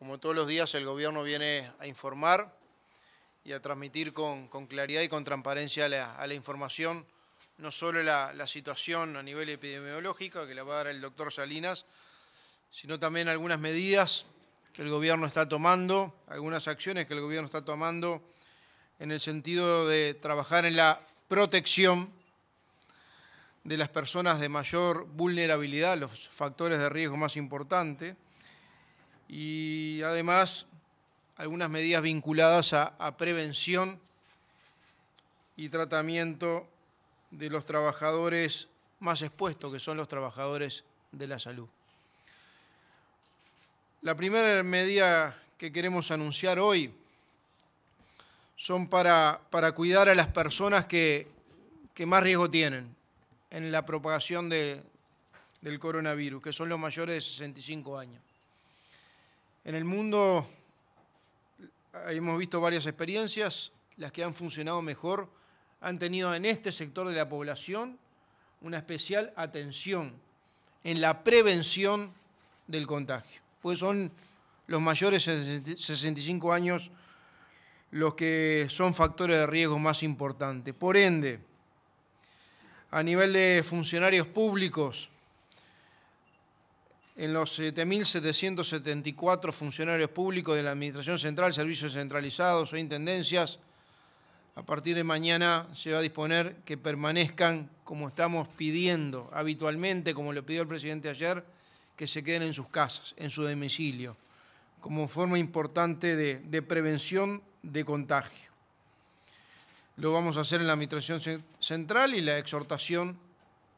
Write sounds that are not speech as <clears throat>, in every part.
Como todos los días, el gobierno viene a informar y a transmitir con, claridad y con transparencia la, a la información, no solo la, la, situación a nivel epidemiológico, que la va a dar el doctor Salinas, sino también algunas medidas que el gobierno está tomando, algunas acciones que el gobierno está tomando en el sentido de trabajar en la protección de las personas de mayor vulnerabilidad, los factores de riesgo más importantes, y además algunas medidas vinculadas a, prevención y tratamiento de los trabajadores más expuestos, que son los trabajadores de la salud. La primera medida que queremos anunciar hoy son para, para cuidar a las personas que, más riesgo tienen en la propagación del coronavirus, que son los mayores de 65 años. En el mundo hemos visto varias experiencias, las que han funcionado mejor han tenido en este sector de la población una especial atención en la prevención del contagio. Pues son los mayores de 65 años los que son factores de riesgo más importantes. Por ende, a nivel de funcionarios públicos, en los 7.774 funcionarios públicos de la Administración Central, Servicios Centralizados e Intendencias. A partir de mañana se va a disponer que permanezcan como estamos pidiendo habitualmente, como le pidió el presidente ayer, que se queden en sus casas, en su domicilio, como forma importante de prevención de contagio. Lo vamos a hacer en la Administración Central y la exhortación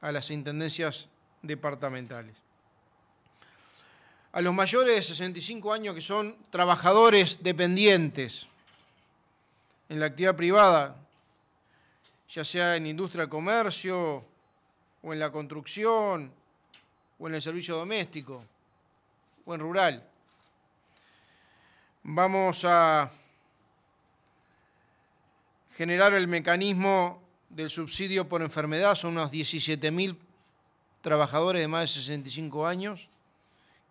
a las intendencias departamentales a los mayores de 65 años que son trabajadores dependientes en la actividad privada, ya sea en industria, de comercio, o en la construcción, o en el servicio doméstico, o en rural. Vamos a generar el mecanismo del subsidio por enfermedad, son unos 17.000 trabajadores de más de 65 años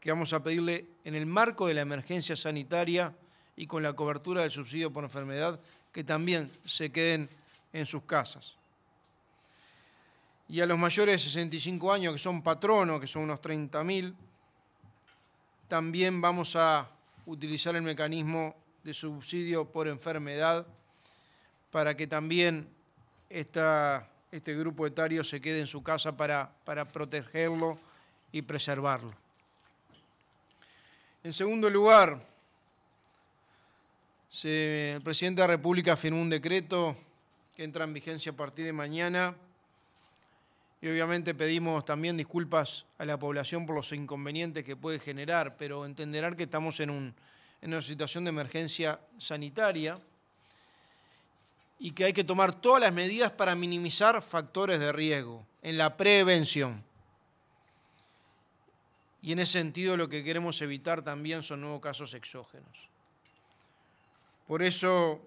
que vamos a pedirle en el marco de la emergencia sanitaria y con la cobertura del subsidio por enfermedad, que también se queden en sus casas. Y a los mayores de 65 años, que son patronos, que son unos 30.000, también vamos a utilizar el mecanismo de subsidio por enfermedad para que también este grupo etario se quede en su casa para, para protegerlo y preservarlo. En segundo lugar, el presidente de la República firmó un decreto que entra en vigencia a partir de mañana y obviamente pedimos también disculpas a la población por los inconvenientes que puede generar, pero entenderán que estamos en una situación de emergencia sanitaria y que hay que tomar todas las medidas para minimizar factores de riesgo en la prevención. Y en ese sentido lo que queremos evitar también son nuevos casos exógenos. Por eso,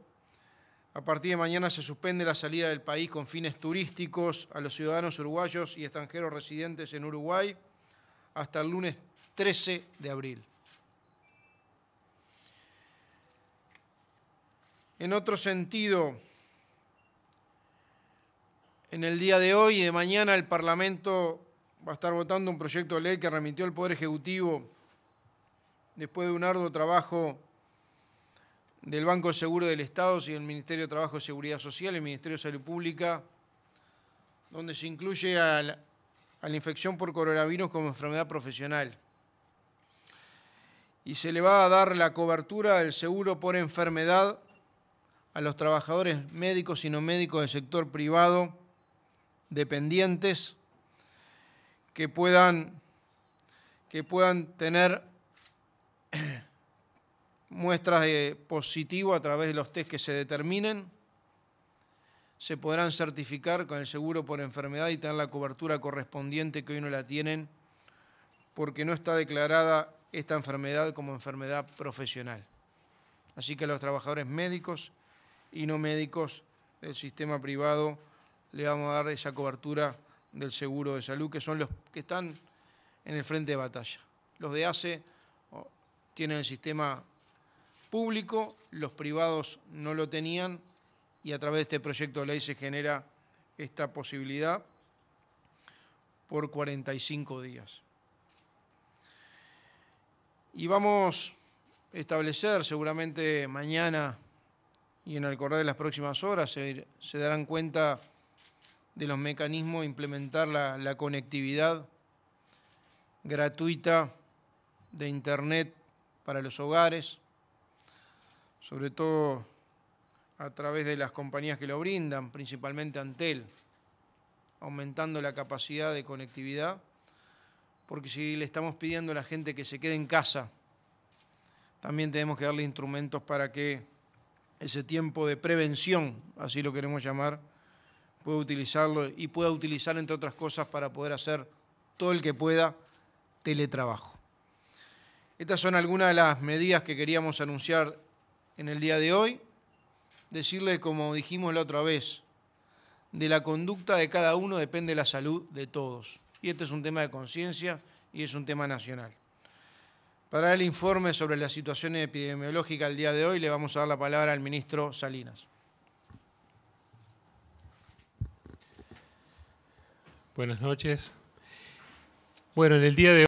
a partir de mañana se suspende la salida del país con fines turísticos a los ciudadanos uruguayos y extranjeros residentes en Uruguay hasta el lunes 13 de abril. En otro sentido, en el día de hoy y de mañana el Parlamento va a estar votando un proyecto de ley que remitió el Poder Ejecutivo después de un arduo trabajo del Banco Seguro del Estado y el Ministerio de Trabajo y Seguridad Social, el Ministerio de Salud Pública, donde se incluye a la infección por coronavirus como enfermedad profesional. Y se le va a dar la cobertura del seguro por enfermedad a los trabajadores médicos y no médicos del sector privado, dependientes, que puedan, que puedan tener <clears throat> muestras de positivo a través de los test que se determinen, se podrán certificar con el seguro por enfermedad y tener la cobertura correspondiente que hoy no la tienen porque no está declarada esta enfermedad como enfermedad profesional. Así que a los trabajadores médicos y no médicos del sistema privado le vamos a dar esa cobertura del seguro de salud, que son los que están en el frente de batalla. Los de ACE tienen el sistema público, los privados no lo tenían y a través de este proyecto de ley se genera esta posibilidad por 45 días. Y vamos a establecer seguramente mañana y en el correr de las próximas horas se, se darán cuenta de los mecanismos, implementar la, la conectividad gratuita de Internet para los hogares, sobre todo a través de las compañías que lo brindan, principalmente Antel, aumentando la capacidad de conectividad, porque si le estamos pidiendo a la gente que se quede en casa, también tenemos que darle instrumentos para que ese tiempo de prevención, así lo queremos llamar, Puede utilizarlo y pueda utilizar, entre otras cosas, para poder hacer todo el que pueda teletrabajo. Estas son algunas de las medidas que queríamos anunciar en el día de hoy. Decirle, como dijimos la otra vez, de la conducta de cada uno depende la salud de todos. Y este es un tema de conciencia y es un tema nacional. Para el informe sobre la situación epidemiológica el día de hoy le vamos a dar la palabra al ministro Salinas. Buenas noches. Bueno, en el día de